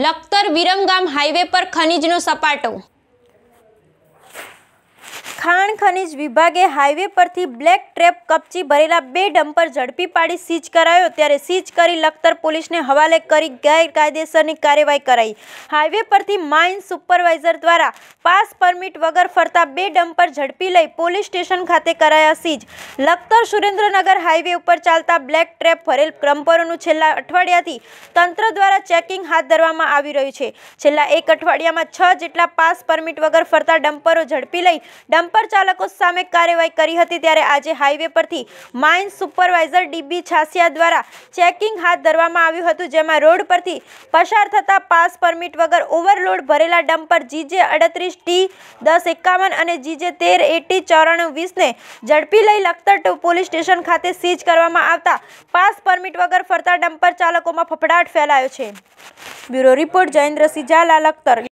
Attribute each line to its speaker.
Speaker 1: Lakhtar Viramgam highway પર ખનીજનો સપાટો ખાણ દરમિયાન ખનીજ વિભાગે હાઈવે પરથી બ્લેક ટ્રેપ કપચી ભરેલા બે ડમ્પર ઝડપી પાડી સીઝ કરાયો ત્યારે સીઝ કરી લખતર પોલીસને હવાલે કરી ગેરકાયદેસરની કાર્યવાહી કરાઈ હાઈવે પરથી માઇન સુપરવાઇઝર દ્વારા પાસ પરમિટ વગર ફરતા બે ડમ્પર ઝડપી લઈ પોલીસ સ્ટેશન ખાતે કરાયા સીઝ લખતર સુરેન્દ્રનગર હાઇવે ઉપર ચાલતા બ્લેક ટ્રેપ ભરેલ ડમ્પરોનું છેલ્લા અઠવાડિયાથી તંત્ર દ્વારા ચેકિંગ હાથ ધરવામાં આવી રહ્યું છે છેલ્લા એક અઠવાડિયામાં છ જેટલા પાસ પરમિટ વગર ફરતા ડમ્પરો ઝડપી લઈ ડમ્પર ચાલક ચાલકો સામે કાર્યવાહી કરી હતી ત્યારે આજે હાઈવે પરથી માઇન સુપરવાઇઝર ડીબી છાસિયા દ્વારા ચેકિંગ હાથ ધરવામાં આવ્યું હતું જેમાં રોડ પરથી પસાર થતા પાસ પરમિટ વગર ઓવરલોડ ભરેલા ડમ્પર જીજે અડત્રીસ ટી દસ એકાવન અને જીજે તેર એટી ચોરાણું વીસને ઝડપી લઈ લખતર પોલીસ સ્ટેશન ખાતે સીઝ કરવામાં આવતા પાસ પરમિટ વગર ફરતા ડમ્પર ચાલકોમાં ફફડાટ ફેલાયો છે
Speaker 2: બ્યુરો રિપોર્ટ જયેન્દ્રસિંહ ઝાલા લખતર